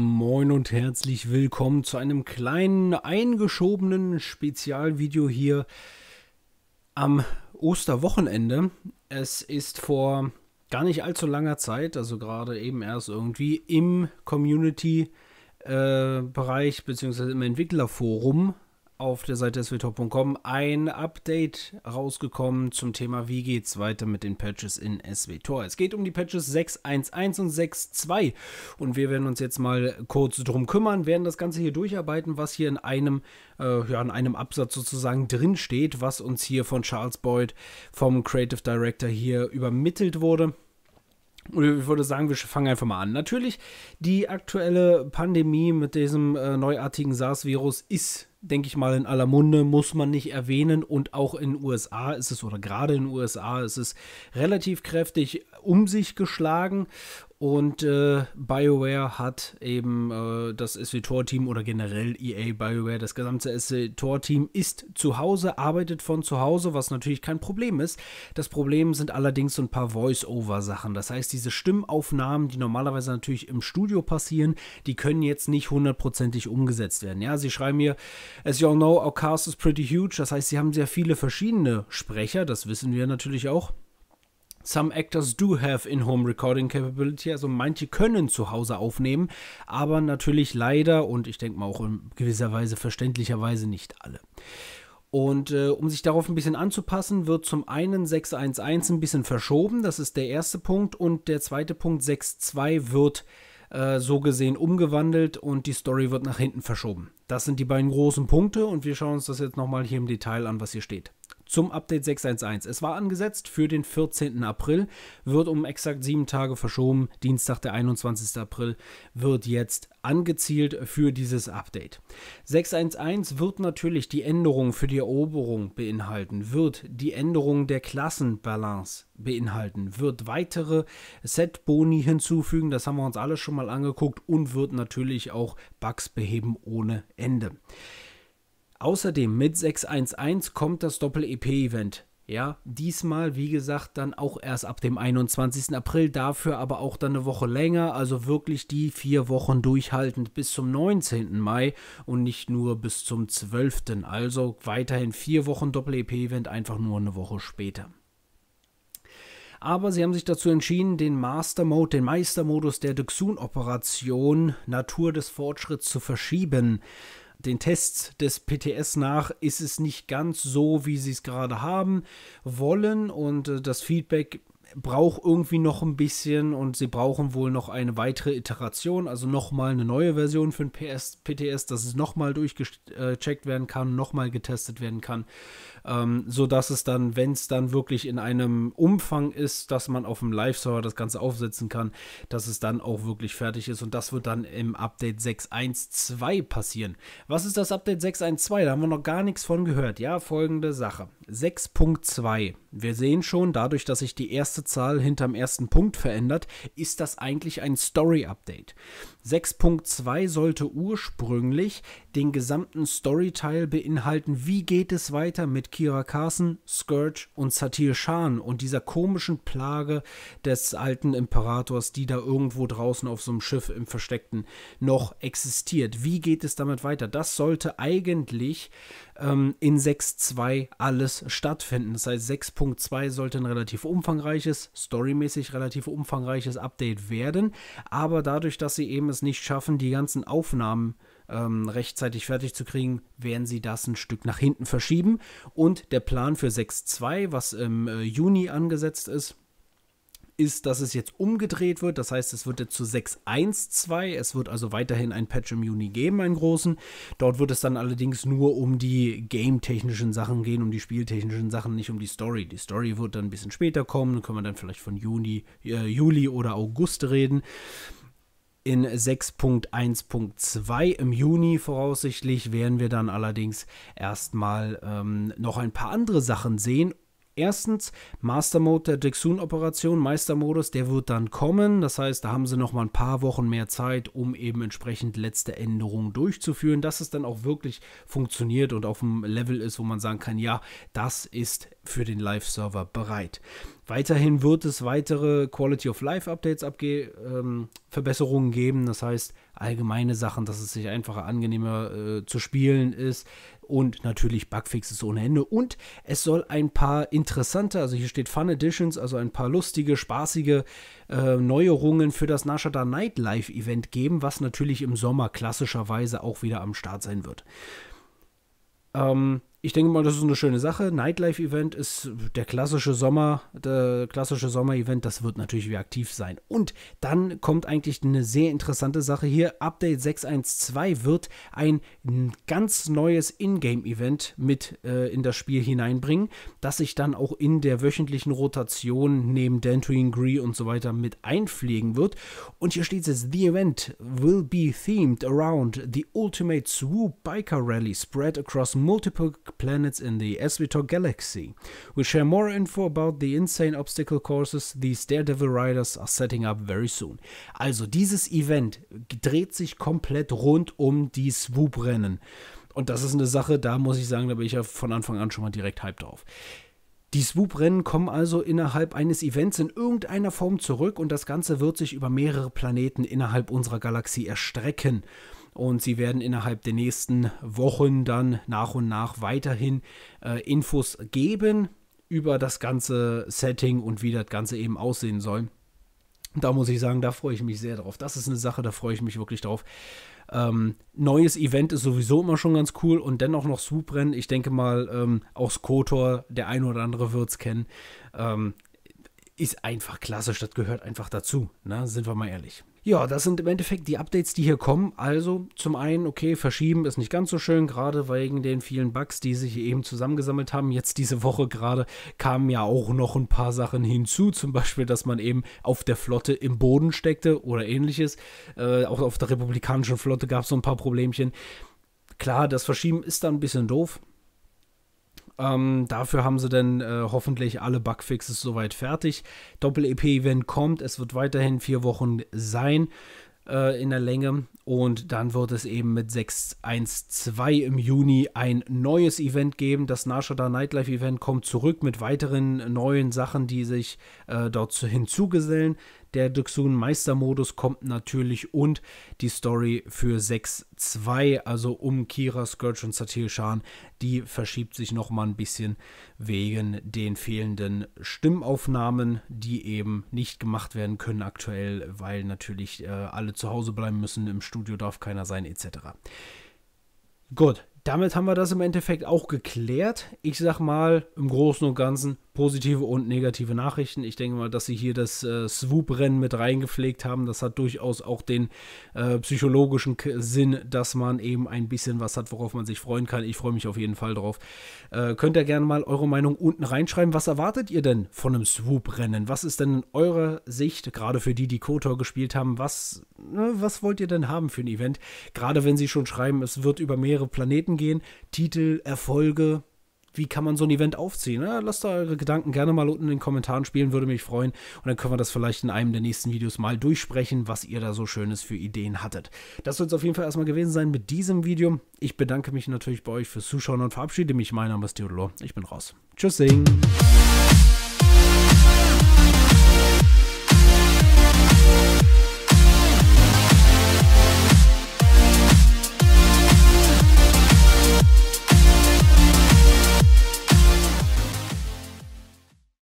Moin und herzlich willkommen zu einem kleinen eingeschobenen Spezialvideo hier am Osterwochenende. Es ist vor gar nicht allzu langer Zeit, also gerade eben erst irgendwie im Community äh, Bereich bzw. im Entwicklerforum auf der Seite swtop.com ein Update rausgekommen zum Thema, wie geht's weiter mit den Patches in SWTOR. Es geht um die Patches 6.1.1 und 6.2 und wir werden uns jetzt mal kurz drum kümmern, werden das Ganze hier durcharbeiten, was hier in einem, äh, ja, in einem Absatz sozusagen drinsteht, was uns hier von Charles Boyd, vom Creative Director hier übermittelt wurde. Und ich würde sagen, wir fangen einfach mal an. Natürlich, die aktuelle Pandemie mit diesem äh, neuartigen SARS-Virus ist denke ich mal, in aller Munde, muss man nicht erwähnen. Und auch in den USA ist es, oder gerade in den USA ist es relativ kräftig um sich geschlagen. Und äh, BioWare hat eben äh, das SWTOR-Team oder generell EA BioWare, das gesamte SWTOR-Team ist zu Hause, arbeitet von zu Hause, was natürlich kein Problem ist. Das Problem sind allerdings so ein paar Voice-Over-Sachen. Das heißt, diese Stimmaufnahmen, die normalerweise natürlich im Studio passieren, die können jetzt nicht hundertprozentig umgesetzt werden. Ja, sie schreiben hier, as you all know, our cast is pretty huge. Das heißt, sie haben sehr viele verschiedene Sprecher, das wissen wir natürlich auch. Some actors do have in-home recording capability, also manche können zu Hause aufnehmen, aber natürlich leider und ich denke mal auch in gewisser Weise verständlicherweise nicht alle. Und äh, um sich darauf ein bisschen anzupassen, wird zum einen 611 ein bisschen verschoben, das ist der erste Punkt, und der zweite Punkt 62 wird äh, so gesehen umgewandelt und die Story wird nach hinten verschoben. Das sind die beiden großen Punkte und wir schauen uns das jetzt nochmal hier im Detail an, was hier steht zum Update 6.1.1. Es war angesetzt für den 14. April, wird um exakt sieben Tage verschoben. Dienstag, der 21. April, wird jetzt angezielt für dieses Update. 6.1.1 wird natürlich die Änderung für die Eroberung beinhalten, wird die Änderung der Klassenbalance beinhalten, wird weitere Set-Boni hinzufügen, das haben wir uns alle schon mal angeguckt und wird natürlich auch Bugs beheben ohne Ende. Außerdem mit 611 kommt das Doppel-EP-Event. Ja, diesmal, wie gesagt, dann auch erst ab dem 21. April, dafür aber auch dann eine Woche länger, also wirklich die vier Wochen durchhaltend bis zum 19. Mai und nicht nur bis zum 12. Also weiterhin vier Wochen Doppel-EP-Event, einfach nur eine Woche später aber sie haben sich dazu entschieden, den Master Mode, den Meistermodus der Duxun-Operation Natur des Fortschritts zu verschieben den Tests des PTS nach ist es nicht ganz so, wie sie es gerade haben wollen. Und äh, das Feedback braucht irgendwie noch ein bisschen und sie brauchen wohl noch eine weitere Iteration, also nochmal eine neue Version für ein PS, PTS, dass es nochmal durchgecheckt äh, werden kann, nochmal getestet werden kann, ähm, sodass es dann, wenn es dann wirklich in einem Umfang ist, dass man auf dem Live-Server das Ganze aufsetzen kann, dass es dann auch wirklich fertig ist und das wird dann im Update 6.1.2 passieren. Was ist das Update 6.1.2? Da haben wir noch gar nichts von gehört. Ja, folgende Sache. 6.2 wir sehen schon, dadurch, dass sich die erste Zahl hinterm ersten Punkt verändert, ist das eigentlich ein Story-Update. 6.2 sollte ursprünglich den gesamten Storyteil beinhalten. Wie geht es weiter mit Kira Carson, Scourge und Satir Shan und dieser komischen Plage des alten Imperators, die da irgendwo draußen auf so einem Schiff im Versteckten noch existiert? Wie geht es damit weiter? Das sollte eigentlich ähm, in 6.2 alles stattfinden. Das heißt, 6.2 sollte ein relativ umfangreiches, storymäßig relativ umfangreiches Update werden, aber dadurch, dass sie eben es nicht schaffen, die ganzen Aufnahmen ähm, rechtzeitig fertig zu kriegen, werden sie das ein Stück nach hinten verschieben. Und der Plan für 6.2, was im äh, Juni angesetzt ist, ist, dass es jetzt umgedreht wird. Das heißt, es wird jetzt zu 6.1.2. Es wird also weiterhin ein Patch im Juni geben, einen großen. Dort wird es dann allerdings nur um die game-technischen Sachen gehen, um die spieltechnischen Sachen, nicht um die Story. Die Story wird dann ein bisschen später kommen. Dann können wir dann vielleicht von Juni, äh, Juli oder August reden in 6.1.2 im Juni voraussichtlich werden wir dann allerdings erstmal ähm, noch ein paar andere Sachen sehen Erstens, Master Mode der Dexun-Operation, Meistermodus, der wird dann kommen. Das heißt, da haben sie noch mal ein paar Wochen mehr Zeit, um eben entsprechend letzte Änderungen durchzuführen, dass es dann auch wirklich funktioniert und auf dem Level ist, wo man sagen kann, ja, das ist für den Live-Server bereit. Weiterhin wird es weitere Quality of Life Updates, ähm, Verbesserungen geben. Das heißt, allgemeine Sachen, dass es sich einfacher, angenehmer äh, zu spielen ist. Und natürlich Bugfixes ohne Ende. Und es soll ein paar interessante, also hier steht Fun Editions, also ein paar lustige, spaßige äh, Neuerungen für das Nashada nightlife Event geben, was natürlich im Sommer klassischerweise auch wieder am Start sein wird. Ähm, ich denke mal, das ist eine schöne Sache. Nightlife-Event ist der klassische Sommer, der klassische Sommer-Event, das wird natürlich wieder aktiv sein. Und dann kommt eigentlich eine sehr interessante Sache hier. Update 6.1.2 wird ein ganz neues Ingame-Event mit äh, in das Spiel hineinbringen, das sich dann auch in der wöchentlichen Rotation neben Dantooine Gree und so weiter mit einpflegen wird. Und hier steht es: The event will be themed around the ultimate swoop biker rally spread across multiple planets in the Esvitor galaxy. We'll share more info about the insane obstacle courses these Daredevil Riders are setting up very soon. Also dieses Event dreht sich komplett rund um die Swoop-Rennen. Und das ist eine Sache, da muss ich sagen, da bin ich ja von Anfang an schon mal direkt hyped drauf. Die Swoop-Rennen kommen also innerhalb eines Events in irgendeiner Form zurück und das Ganze wird sich über mehrere Planeten innerhalb unserer Galaxie erstrecken. Und sie werden innerhalb der nächsten Wochen dann nach und nach weiterhin äh, Infos geben über das ganze Setting und wie das Ganze eben aussehen soll. Da muss ich sagen, da freue ich mich sehr drauf. Das ist eine Sache, da freue ich mich wirklich drauf. Ähm, neues Event ist sowieso immer schon ganz cool und dennoch noch Swoop-Rennen. Ich denke mal, ähm, aus Kotor, der ein oder andere wird es kennen. Ähm, ist einfach klassisch, das gehört einfach dazu, ne? sind wir mal ehrlich. Ja, das sind im Endeffekt die Updates, die hier kommen. Also zum einen, okay, verschieben ist nicht ganz so schön, gerade wegen den vielen Bugs, die sich eben zusammengesammelt haben. Jetzt diese Woche gerade kamen ja auch noch ein paar Sachen hinzu, zum Beispiel, dass man eben auf der Flotte im Boden steckte oder ähnliches. Äh, auch auf der republikanischen Flotte gab es so ein paar Problemchen. Klar, das Verschieben ist dann ein bisschen doof, ähm, dafür haben sie dann äh, hoffentlich alle Bugfixes soweit fertig. Doppel-EP-Event kommt, es wird weiterhin vier Wochen sein äh, in der Länge. Und dann wird es eben mit 612 im Juni ein neues Event geben. Das Nashada Nightlife Event kommt zurück mit weiteren neuen Sachen, die sich äh, dort hinzugesellen. Der Duxun Meistermodus kommt natürlich und die Story für 6-2, also um Kira, Scourge und Satir Shan, die verschiebt sich nochmal ein bisschen wegen den fehlenden Stimmaufnahmen, die eben nicht gemacht werden können aktuell, weil natürlich äh, alle zu Hause bleiben müssen, im Studio darf keiner sein etc. Gut, damit haben wir das im Endeffekt auch geklärt. Ich sag mal, im Großen und Ganzen positive und negative Nachrichten. Ich denke mal, dass sie hier das äh, Swoop-Rennen mit reingepflegt haben. Das hat durchaus auch den äh, psychologischen K Sinn, dass man eben ein bisschen was hat, worauf man sich freuen kann. Ich freue mich auf jeden Fall drauf. Äh, könnt ihr gerne mal eure Meinung unten reinschreiben. Was erwartet ihr denn von einem Swoop-Rennen? Was ist denn in eurer Sicht, gerade für die, die Kotor gespielt haben, was, ne, was wollt ihr denn haben für ein Event? Gerade wenn sie schon schreiben, es wird über mehrere Planeten gehen, Titel, Erfolge, wie kann man so ein Event aufziehen? Ja, lasst da eure Gedanken gerne mal unten in den Kommentaren spielen, würde mich freuen. Und dann können wir das vielleicht in einem der nächsten Videos mal durchsprechen, was ihr da so Schönes für Ideen hattet. Das soll es auf jeden Fall erstmal gewesen sein mit diesem Video. Ich bedanke mich natürlich bei euch fürs Zuschauen und verabschiede mich. Mein Name ist Theodor. Ich bin raus. Tschüss. Sing.